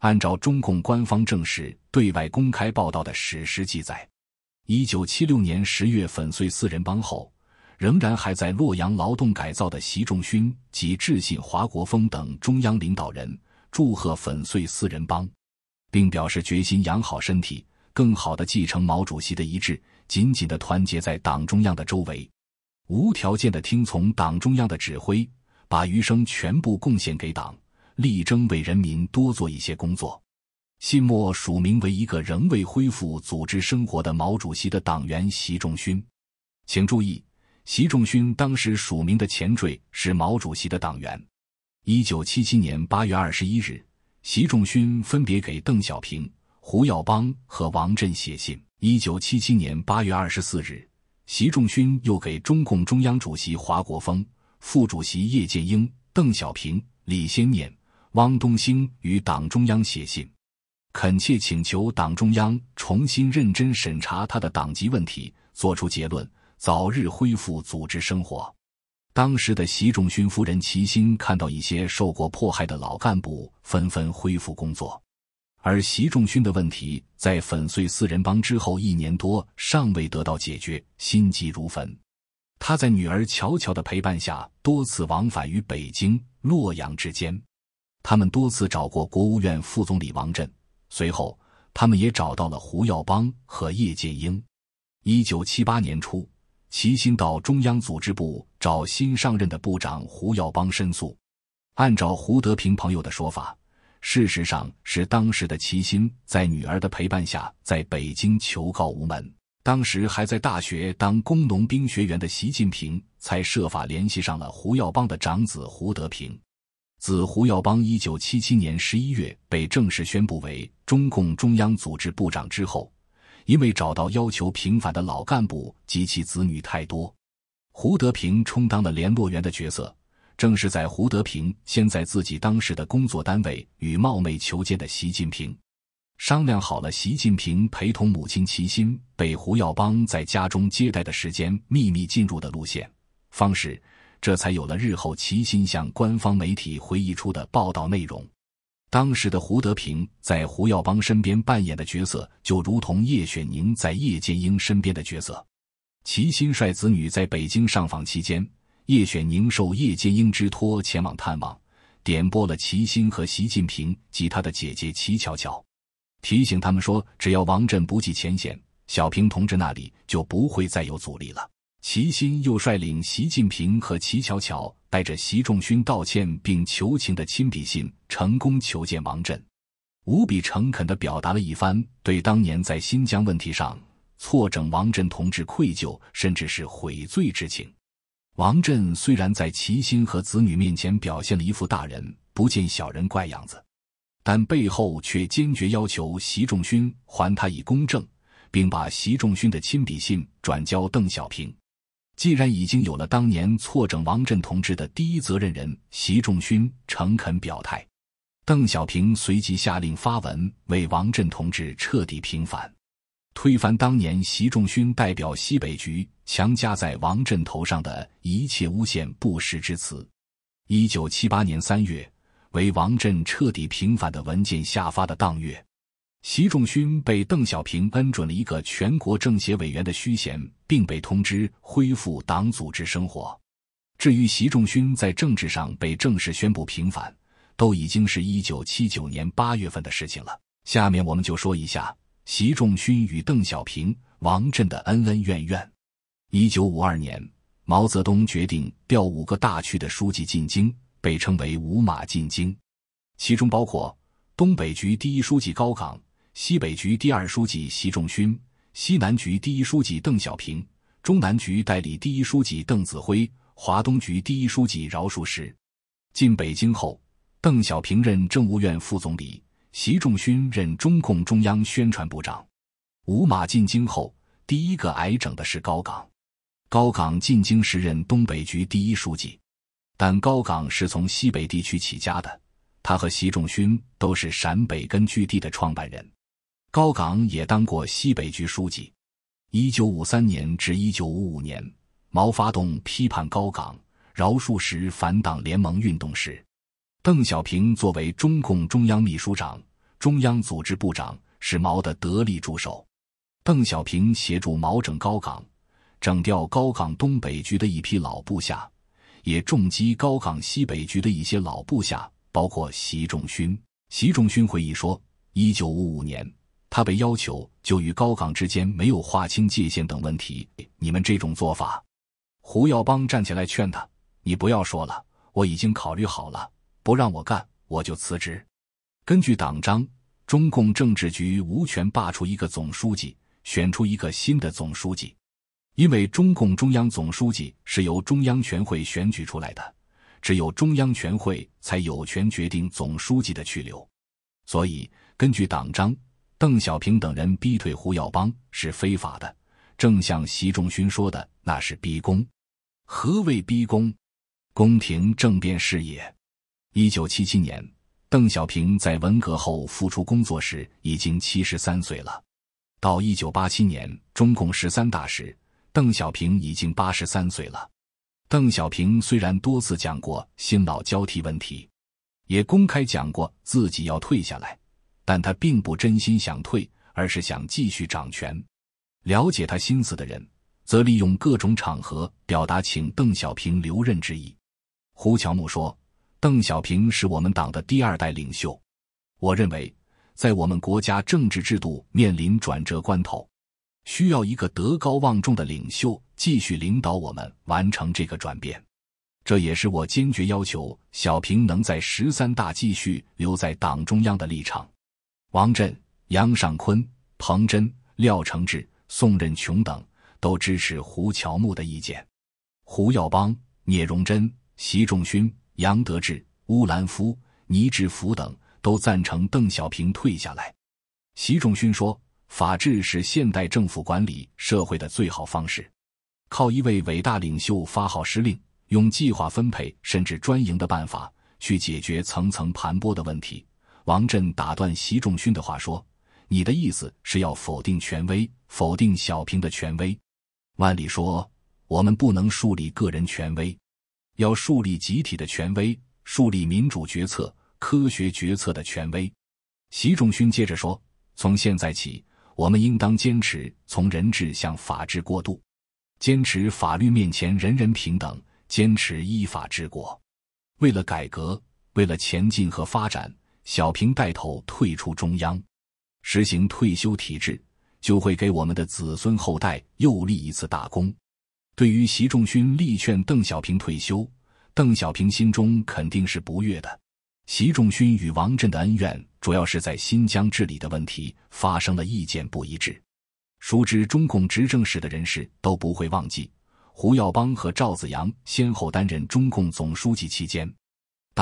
按照中共官方正式对外公开报道的史实记载，一九七六年十月粉碎四人帮后，仍然还在洛阳劳动改造的习仲勋及致信华国锋等中央领导人，祝贺粉碎四人帮，并表示决心养好身体，更好的继承毛主席的遗志，紧紧的团结在党中央的周围，无条件的听从党中央的指挥，把余生全部贡献给党。力争为人民多做一些工作。信末署名为一个仍未恢复组织生活的毛主席的党员习仲勋。请注意，习仲勋当时署名的前缀是“毛主席的党员”。一九七七年八月二十一日，习仲勋分别给邓小平、胡耀邦和王震写信。一九七七年八月二十四日，习仲勋又给中共中央主席华国锋、副主席叶剑英、邓小平、李先念。汪东兴与党中央写信，恳切请求党中央重新认真审查他的党籍问题，作出结论，早日恢复组织生活。当时的习仲勋夫人齐心看到一些受过迫害的老干部纷纷恢复工作，而习仲勋的问题在粉碎四人帮之后一年多尚未得到解决，心急如焚。他在女儿巧巧的陪伴下，多次往返于北京、洛阳之间。他们多次找过国务院副总理王震，随后他们也找到了胡耀邦和叶剑英。一九七八年初，齐心到中央组织部找新上任的部长胡耀邦申诉。按照胡德平朋友的说法，事实上是当时的齐心在女儿的陪伴下在北京求告无门。当时还在大学当工农兵学员的习近平，才设法联系上了胡耀邦的长子胡德平。自胡耀邦一九七七年十一月被正式宣布为中共中央组织部长之后，因为找到要求平反的老干部及其子女太多，胡德平充当了联络员的角色。正是在胡德平先在自己当时的工作单位与冒昧求见的习近平商量好了，习近平陪同母亲齐心被胡耀邦在家中接待的时间，秘密进入的路线方式。这才有了日后齐心向官方媒体回忆出的报道内容。当时的胡德平在胡耀邦身边扮演的角色，就如同叶选宁在叶剑英身边的角色。齐心率子女在北京上访期间，叶选宁受叶剑英之托前往探望，点拨了齐心和习近平及他的姐姐齐巧巧，提醒他们说：“只要王震不计前嫌，小平同志那里就不会再有阻力了。”齐心又率领习近平和齐巧巧带着习仲勋道歉并求情的亲笔信，成功求见王震，无比诚恳地表达了一番对当年在新疆问题上错整王震同志愧疚，甚至是悔罪之情。王震虽然在齐心和子女面前表现了一副大人不见小人怪样子，但背后却坚决要求习仲勋还他以公正，并把习仲勋的亲笔信转交邓小平。既然已经有了当年错诊王震同志的第一责任人习仲勋诚恳表态，邓小平随即下令发文为王震同志彻底平反，推翻当年习仲勋代表西北局强加在王震头上的一切诬陷不实之词。一九七八年三月，为王震彻底平反的文件下发的当月。习仲勋被邓小平恩准了一个全国政协委员的虚衔，并被通知恢复党组织生活。至于习仲勋在政治上被正式宣布平反，都已经是一九七九年八月份的事情了。下面我们就说一下习仲勋与邓小平、王震的恩恩怨怨。一九五二年，毛泽东决定调五个大区的书记进京，被称为“五马进京”，其中包括东北局第一书记高岗。西北局第二书记习仲勋，西南局第一书记邓小平，中南局代理第一书记邓子恢，华东局第一书记饶漱石。进北京后，邓小平任政务院副总理，习仲勋任中共中央宣传部长。五马进京后，第一个挨整的是高岗。高岗进京时任东北局第一书记，但高岗是从西北地区起家的，他和习仲勋都是陕北根据地的创办人。高岗也当过西北局书记。一九五三年至一九五五年，毛发动批判高岗、饶漱石反党联盟运动时，邓小平作为中共中央秘书长、中央组织部长，是毛的得力助手。邓小平协助毛整高岗，整掉高岗东北局的一批老部下，也重击高岗西北局的一些老部下，包括习仲勋。习仲勋回忆说，一九五五年。他被要求就与高岗之间没有划清界限等问题，你们这种做法。胡耀邦站起来劝他：“你不要说了，我已经考虑好了，不让我干，我就辞职。”根据党章，中共政治局无权罢出一个总书记，选出一个新的总书记，因为中共中央总书记是由中央全会选举出来的，只有中央全会才有权决定总书记的去留。所以，根据党章。邓小平等人逼退胡耀邦是非法的，正像习仲勋说的，那是逼宫。何谓逼宫？宫廷政变是也。一九七七年，邓小平在文革后复出工作时已经七十三岁了；到一九八七年中共十三大时，邓小平已经八十三岁了。邓小平虽然多次讲过“新老交替”问题，也公开讲过自己要退下来。但他并不真心想退，而是想继续掌权。了解他心思的人，则利用各种场合表达请邓小平留任之意。胡乔木说：“邓小平是我们党的第二代领袖，我认为，在我们国家政治制度面临转折关头，需要一个德高望重的领袖继续领导我们完成这个转变。这也是我坚决要求小平能在十三大继续留在党中央的立场。”王震、杨尚昆、彭真、廖承志、宋任穷等都支持胡乔木的意见。胡耀邦、聂荣臻、习仲勋、杨得志、乌兰夫、倪志福等都赞成邓小平退下来。习仲勋说：“法治是现代政府管理社会的最好方式，靠一位伟大领袖发号施令，用计划分配甚至专营的办法去解决层层盘剥的问题。”王震打断习仲勋的话说：“你的意思是要否定权威，否定小平的权威？”万里说：“我们不能树立个人权威，要树立集体的权威，树立民主决策、科学决策的权威。”习仲勋接着说：“从现在起，我们应当坚持从人治向法治过渡，坚持法律面前人人平等，坚持依法治国。为了改革，为了前进和发展。”小平带头退出中央，实行退休体制，就会给我们的子孙后代又立一次大功。对于习仲勋力劝邓小平退休，邓小平心中肯定是不悦的。习仲勋与王震的恩怨，主要是在新疆治理的问题发生了意见不一致。熟知中共执政史的人士都不会忘记，胡耀邦和赵子阳先后担任中共总书记期间。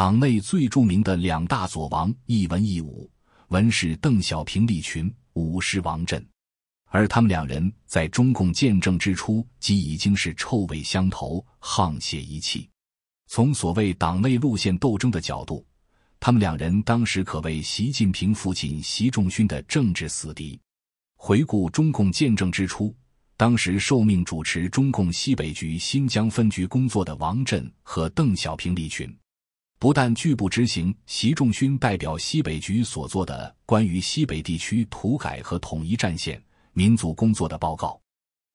党内最著名的两大左王，一文一武，文是邓小平、利群，武是王震，而他们两人在中共建政之初即已经是臭味相投、沆瀣一气。从所谓党内路线斗争的角度，他们两人当时可谓习近平父亲习仲勋的政治死敌。回顾中共建政之初，当时受命主持中共西北局新疆分局工作的王震和邓小平、利群。不但拒不执行习仲勋代表西北局所做的关于西北地区土改和统一战线、民族工作的报告，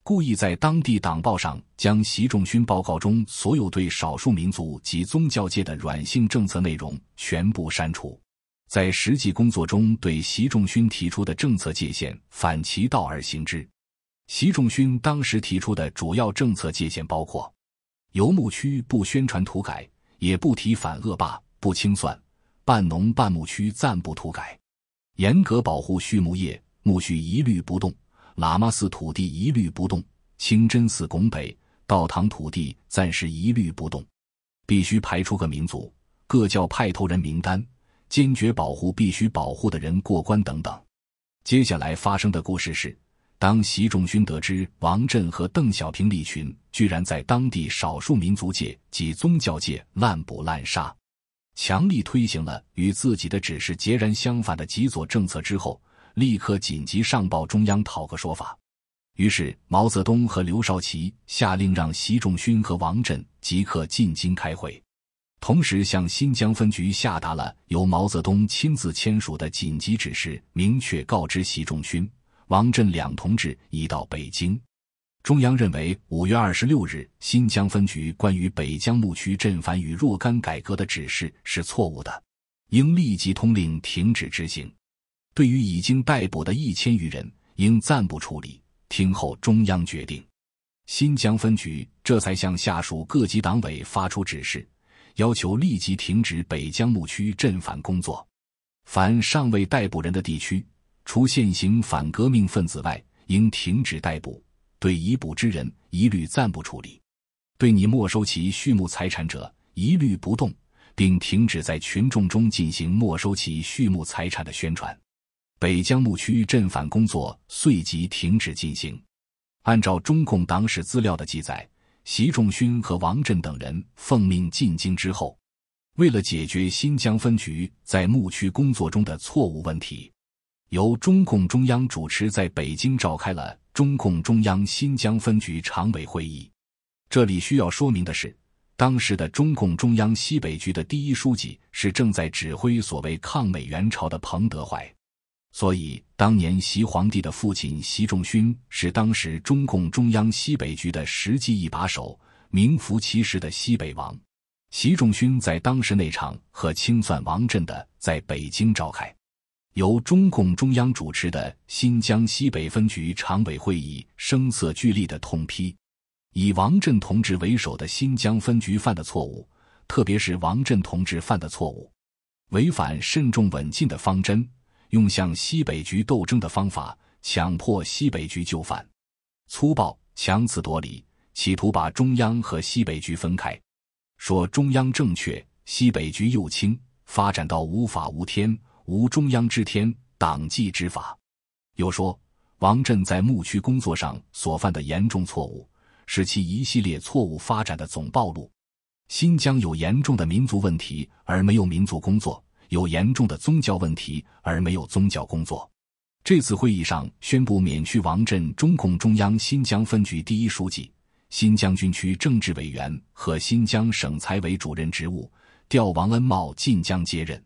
故意在当地党报上将习仲勋报告中所有对少数民族及宗教界的软性政策内容全部删除，在实际工作中对习仲勋提出的政策界限反其道而行之。习仲勋当时提出的主要政策界限包括：游牧区不宣传土改。也不提反恶霸，不清算，半农半牧区暂不土改，严格保护畜牧业、牧区一律不动，喇嘛寺土地一律不动，清真寺拱北道堂土地暂时一律不动，必须排出个民族各教派头人名单，坚决保护必须保护的人过关等等。接下来发生的故事是。当习仲勋得知王震和邓小平、利群居然在当地少数民族界及宗教界滥捕滥杀，强力推行了与自己的指示截然相反的极左政策之后，立刻紧急上报中央讨个说法。于是毛泽东和刘少奇下令让习仲勋和王震即刻进京开会，同时向新疆分局下达了由毛泽东亲自签署的紧急指示，明确告知习仲勋。王震两同志已到北京，中央认为五月二十六日新疆分局关于北疆牧区镇反与若干改革的指示是错误的，应立即通令停止执行。对于已经逮捕的一千余人，应暂不处理，听候中央决定。新疆分局这才向下属各级党委发出指示，要求立即停止北疆牧区镇反工作。凡尚未逮捕人的地区。除现行反革命分子外，应停止逮捕；对已捕之人，一律暂不处理；对你没收其畜牧财产者，一律不动，并停止在群众中进行没收其畜牧财产的宣传。北疆牧区镇反工作随即停止进行。按照中共党史资料的记载，习仲勋和王震等人奉命进京之后，为了解决新疆分局在牧区工作中的错误问题。由中共中央主持，在北京召开了中共中央新疆分局常委会议。这里需要说明的是，当时的中共中央西北局的第一书记是正在指挥所谓抗美援朝的彭德怀，所以当年习皇帝的父亲习仲勋是当时中共中央西北局的实际一把手，名副其实的西北王。习仲勋在当时那场和清算王震的，在北京召开。由中共中央主持的新疆西北分局常委会议声色俱厉的痛批，以王震同志为首的新疆分局犯的错误，特别是王震同志犯的错误，违反慎重稳进的方针，用向西北局斗争的方法强迫西北局就范，粗暴强词夺理，企图把中央和西北局分开，说中央正确，西北局右倾，发展到无法无天。无中央之天，党纪之法。又说王震在牧区工作上所犯的严重错误，是其一系列错误发展的总暴露。新疆有严重的民族问题而没有民族工作，有严重的宗教问题而没有宗教工作。这次会议上宣布免去王震中共中央新疆分局第一书记、新疆军区政治委员和新疆省财委主任职务，调王恩茂晋江接任。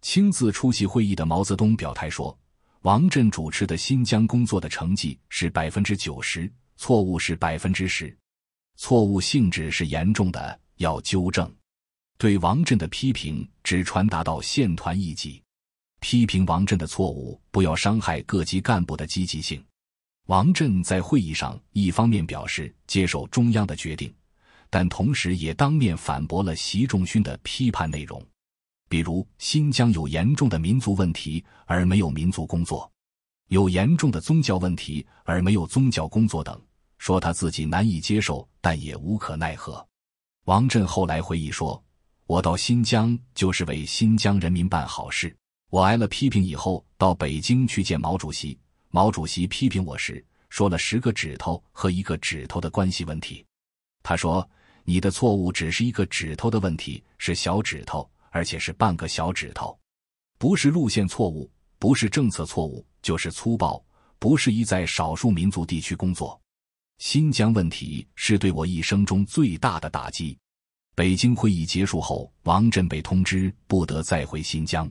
亲自出席会议的毛泽东表态说：“王震主持的新疆工作的成绩是百分之九十，错误是百分之十，错误性质是严重的，要纠正。对王震的批评只传达到县团一级，批评王震的错误不要伤害各级干部的积极性。”王震在会议上一方面表示接受中央的决定，但同时也当面反驳了习仲勋的批判内容。比如新疆有严重的民族问题而没有民族工作，有严重的宗教问题而没有宗教工作等，说他自己难以接受，但也无可奈何。王震后来回忆说：“我到新疆就是为新疆人民办好事。我挨了批评以后，到北京去见毛主席。毛主席批评我时，说了十个指头和一个指头的关系问题。他说：‘你的错误只是一个指头的问题，是小指头。’”而且是半个小指头，不是路线错误，不是政策错误，就是粗暴，不适宜在少数民族地区工作。新疆问题是对我一生中最大的打击。北京会议结束后，王震被通知不得再回新疆。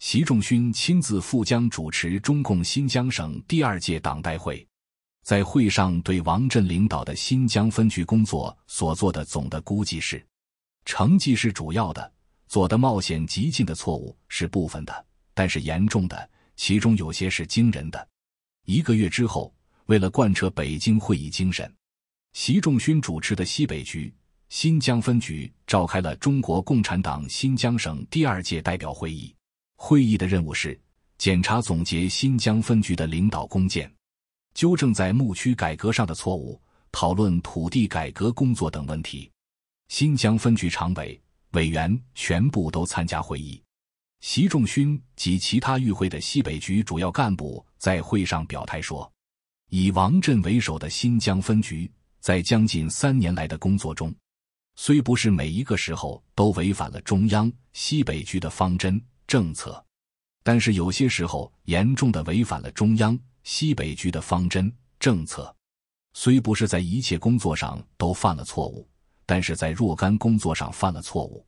习仲勋亲自赴疆主持中共新疆省第二届党代会，在会上对王震领导的新疆分局工作所做的总的估计是：成绩是主要的。左的冒险极尽的错误是部分的，但是严重的，其中有些是惊人的。一个月之后，为了贯彻北京会议精神，习仲勋主持的西北局新疆分局召开了中国共产党新疆省第二届代表会议。会议的任务是检查总结新疆分局的领导工建，纠正在牧区改革上的错误，讨论土地改革工作等问题。新疆分局常委。委员全部都参加会议，习仲勋及其他与会的西北局主要干部在会上表态说：“以王震为首的新疆分局，在将近三年来的工作中，虽不是每一个时候都违反了中央西北局的方针政策，但是有些时候严重的违反了中央西北局的方针政策。虽不是在一切工作上都犯了错误。”但是在若干工作上犯了错误，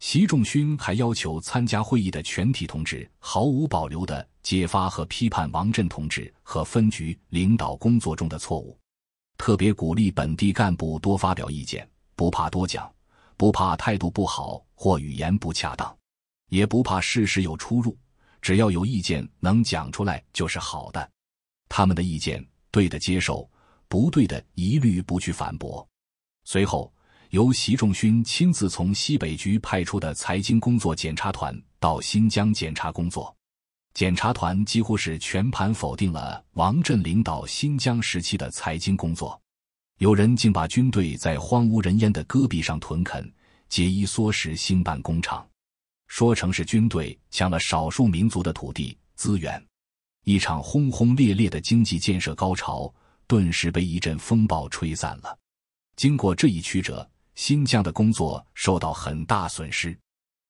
习仲勋还要求参加会议的全体同志毫无保留地揭发和批判王震同志和分局领导工作中的错误，特别鼓励本地干部多发表意见，不怕多讲，不怕态度不好或语言不恰当，也不怕事实有出入，只要有意见能讲出来就是好的。他们的意见对的接受，不对的一律不去反驳。随后。由习仲勋亲自从西北局派出的财经工作检查团到新疆检查工作，检查团几乎是全盘否定了王震领导新疆时期的财经工作。有人竟把军队在荒无人烟的戈壁上屯垦、节衣缩食兴办工厂，说成是军队抢了少数民族的土地资源。一场轰轰烈烈的经济建设高潮，顿时被一阵风暴吹散了。经过这一曲折。新疆的工作受到很大损失。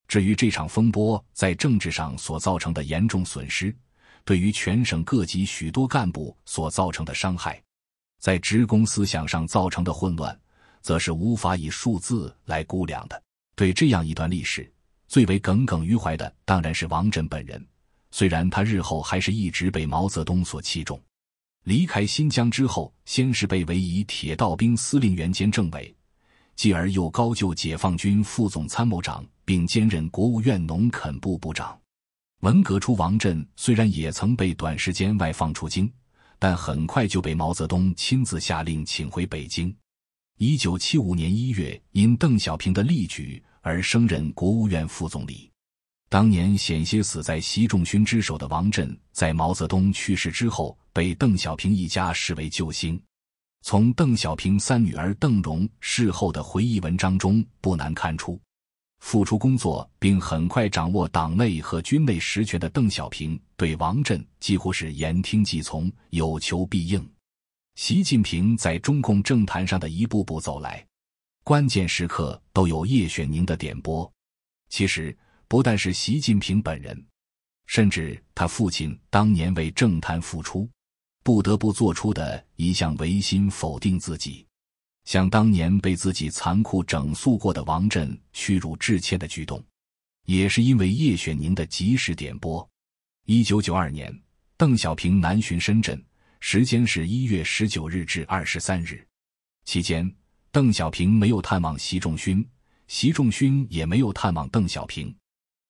至于这场风波在政治上所造成的严重损失，对于全省各级许多干部所造成的伤害，在职工思想上造成的混乱，则是无法以数字来估量的。对这样一段历史，最为耿耿于怀的当然是王震本人。虽然他日后还是一直被毛泽东所器重，离开新疆之后，先是被委以铁道兵司令员兼政委。继而又高就解放军副总参谋长，并兼任国务院农垦部部长。文革初，王震虽然也曾被短时间外放出京，但很快就被毛泽东亲自下令请回北京。一九七五年一月，因邓小平的力举而升任国务院副总理。当年险些死在习仲勋之手的王震，在毛泽东去世之后，被邓小平一家视为救星。从邓小平三女儿邓蓉事后的回忆文章中不难看出，付出工作并很快掌握党内和军内实权的邓小平对王震几乎是言听计从，有求必应。习近平在中共政坛上的一步步走来，关键时刻都有叶选宁的点拨。其实不但是习近平本人，甚至他父亲当年为政坛付出。不得不做出的一项违心否定自己，像当年被自己残酷整肃过的王震屈辱致歉的举动，也是因为叶选宁的及时点拨。一九九二年，邓小平南巡深圳，时间是一月十九日至二十三日。期间，邓小平没有探望习仲勋，习仲勋也没有探望邓小平。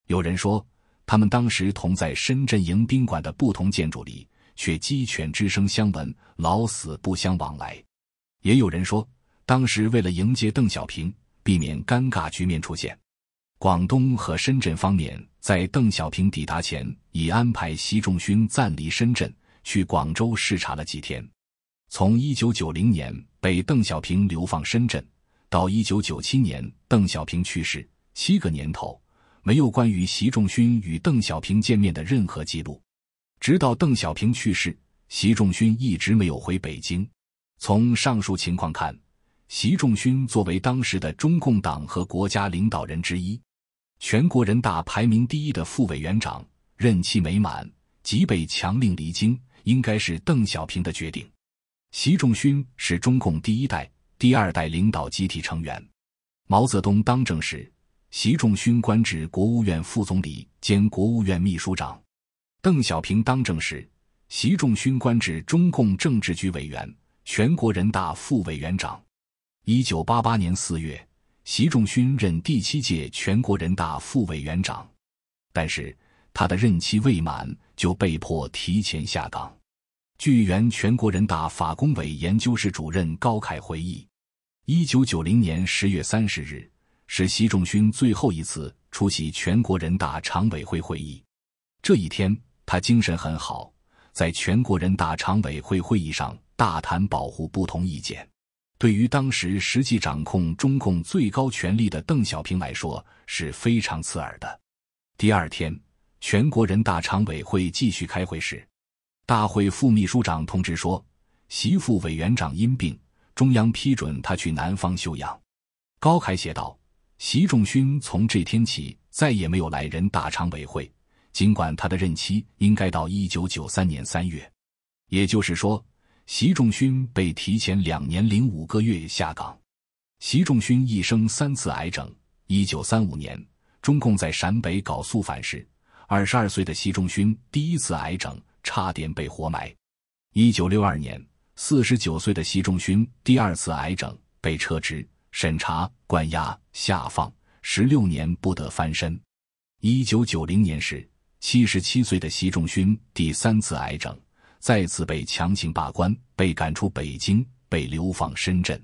有人说，他们当时同在深圳迎宾馆的不同建筑里。却鸡犬之声相闻，老死不相往来。也有人说，当时为了迎接邓小平，避免尴尬局面出现，广东和深圳方面在邓小平抵达前已安排习仲勋暂离深圳，去广州视察了几天。从1990年被邓小平流放深圳，到1997年邓小平去世，七个年头，没有关于习仲勋与邓小平见面的任何记录。直到邓小平去世，习仲勋一直没有回北京。从上述情况看，习仲勋作为当时的中共党和国家领导人之一，全国人大排名第一的副委员长，任期没满即被强令离京，应该是邓小平的决定。习仲勋是中共第一代、第二代领导集体成员。毛泽东当政时，习仲勋官至国务院副总理兼国务院秘书长。邓小平当政时，习仲勋官至中共政治局委员、全国人大副委员长。一九八八年四月，习仲勋任第七届全国人大副委员长，但是他的任期未满就被迫提前下岗。据原全国人大法工委研究室主任高凯回忆，一九九零年十月三十日是习仲勋最后一次出席全国人大常委会会议，这一天。他精神很好，在全国人大常委会会议上大谈保护不同意见，对于当时实际掌控中共最高权力的邓小平来说是非常刺耳的。第二天，全国人大常委会继续开会时，大会副秘书长通知说，习副委员长因病，中央批准他去南方休养。高凯写道：习仲勋从这天起再也没有来人大常委会。尽管他的任期应该到一九九三年三月，也就是说，习仲勋被提前两年零五个月下岗。习仲勋一生三次癌症：一九三五年，中共在陕北搞肃反时，二十二岁的习仲勋第一次癌症差点被活埋；一九六二年，四十九岁的习仲勋第二次癌症被撤职、审查、关押、下放，十六年不得翻身；一九九零年时。七十七岁的习仲勋第三次癌症，再次被强行罢官，被赶出北京，被流放深圳。